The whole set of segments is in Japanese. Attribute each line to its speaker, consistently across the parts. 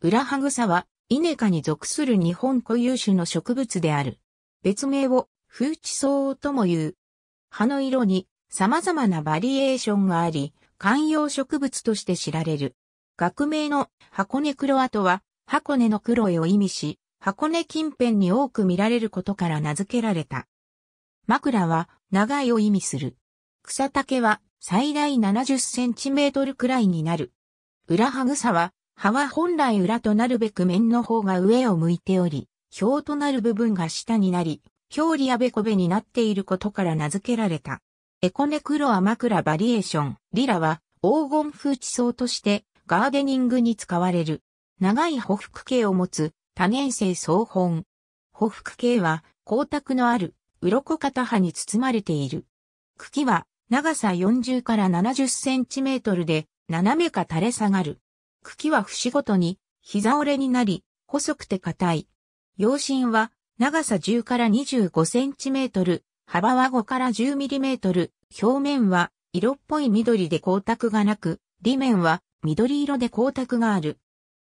Speaker 1: 裏グサは、イネ科に属する日本固有種の植物である。別名を、風地草とも言う。葉の色に様々なバリエーションがあり、観葉植物として知られる。学名の箱根黒跡は、箱根の黒絵を意味し、箱根近辺に多く見られることから名付けられた。枕は長いを意味する。草丈は最大70センチメートルくらいになる。裏グサは葉は本来裏となるべく面の方が上を向いており、表となる部分が下になり、表裏やべこべになっていることから名付けられた。エコネクロアマクラバリエーション、リラは黄金風地層としてガーデニングに使われる。長い補服系を持つ多年生草本。補服系は光沢のある鱗片葉に包まれている。茎は長さ40から70センチメートルで斜めか垂れ下がる。茎は節ごとに、膝折れになり、細くて硬い。葉芯は、長さ10から25センチメートル、幅は5から10ミリメートル、表面は色っぽい緑で光沢がなく、裏面は緑色で光沢がある。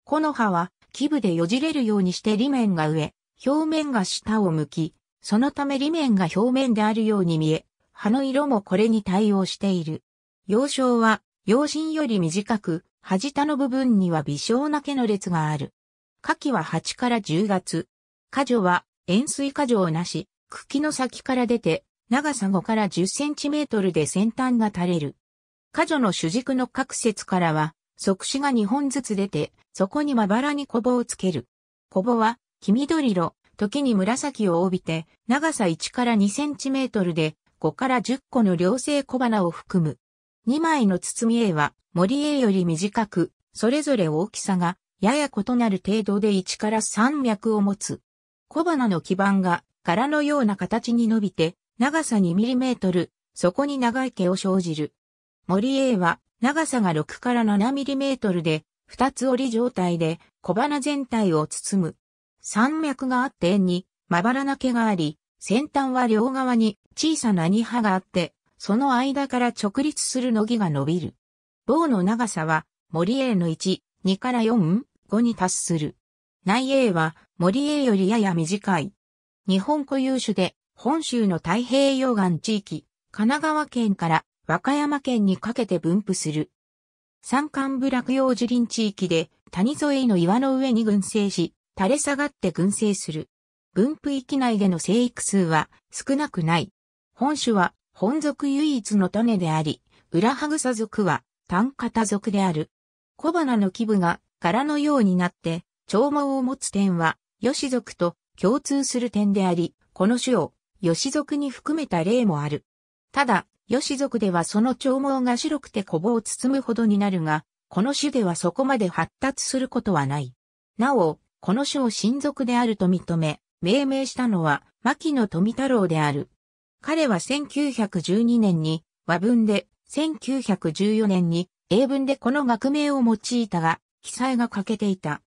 Speaker 1: 木の葉は、基部でよじれるようにして裏面が上、表面が下を向き、そのため裏面が表面であるように見え、葉の色もこれに対応している。葉鞘は、葉芯より短く、端田の部分には微小な毛の列がある。夏季は8から10月。果樹は塩水果樹をなし、茎の先から出て、長さ5から10センチメートルで先端が垂れる。果樹の主軸の各節からは、側死が2本ずつ出て、そこにまばらにコボをつける。コボは、黄緑色、時に紫を帯びて、長さ1から2センチメートルで、5から10個の両性小花を含む。2枚の包み絵は森絵より短く、それぞれ大きさがやや異なる程度で1から3脈を持つ。小花の基板が柄のような形に伸びて、長さ2トル、そこに長い毛を生じる。森絵は長さが6から7トルで、二つ折り状態で小花全体を包む。山脈があって円にまばらな毛があり、先端は両側に小さな2葉があって、その間から直立する乃木が伸びる。棒の長さは森 A の1、2から4、5に達する。内 A は森 A よりやや短い。日本固有種で本州の太平洋岸地域、神奈川県から和歌山県にかけて分布する。山間部落葉樹林地域で谷沿いの岩の上に群生し、垂れ下がって群生する。分布域内での生育数は少なくない。本種は本族唯一の種であり、裏ハグサ族は単型族である。小花の基部が柄のようになって、長毛を持つ点は、ヨシ族と共通する点であり、この種をヨシ族に含めた例もある。ただ、ヨシ族ではその長毛が白くてコボを包むほどになるが、この種ではそこまで発達することはない。なお、この種を親族であると認め、命名したのは、牧野富太郎である。彼は1912年に和文で、1914年に英文でこの学名を用いたが、記載が欠けていた。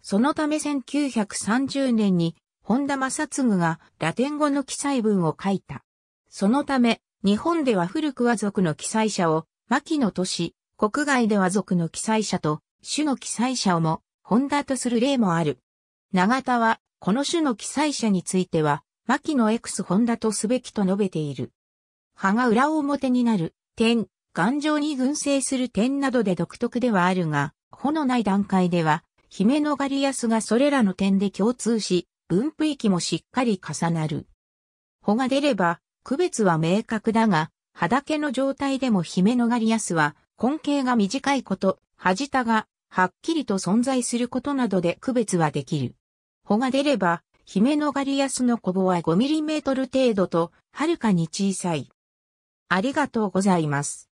Speaker 1: そのため1930年に本田正嗣がラテン語の記載文を書いた。そのため、日本では古くは族の記載者を、牧野都市、国外では族の記載者と、種の記載者をも、本田とする例もある。長田は、この種の記載者については、牧野 X ホンダとすべきと述べている。葉が裏表になる、点、頑丈に群生する点などで独特ではあるが、穂のない段階では、ヒメノガリアスがそれらの点で共通し、分布域もしっかり重なる。穂が出れば、区別は明確だが、葉だけの状態でもヒメノガリアスは、根茎が短いこと、恥田が、はっきりと存在することなどで区別はできる。穂が出れば、姫野ガリアスのコボは 5mm 程度と、はるかに小さい。ありがとうございます。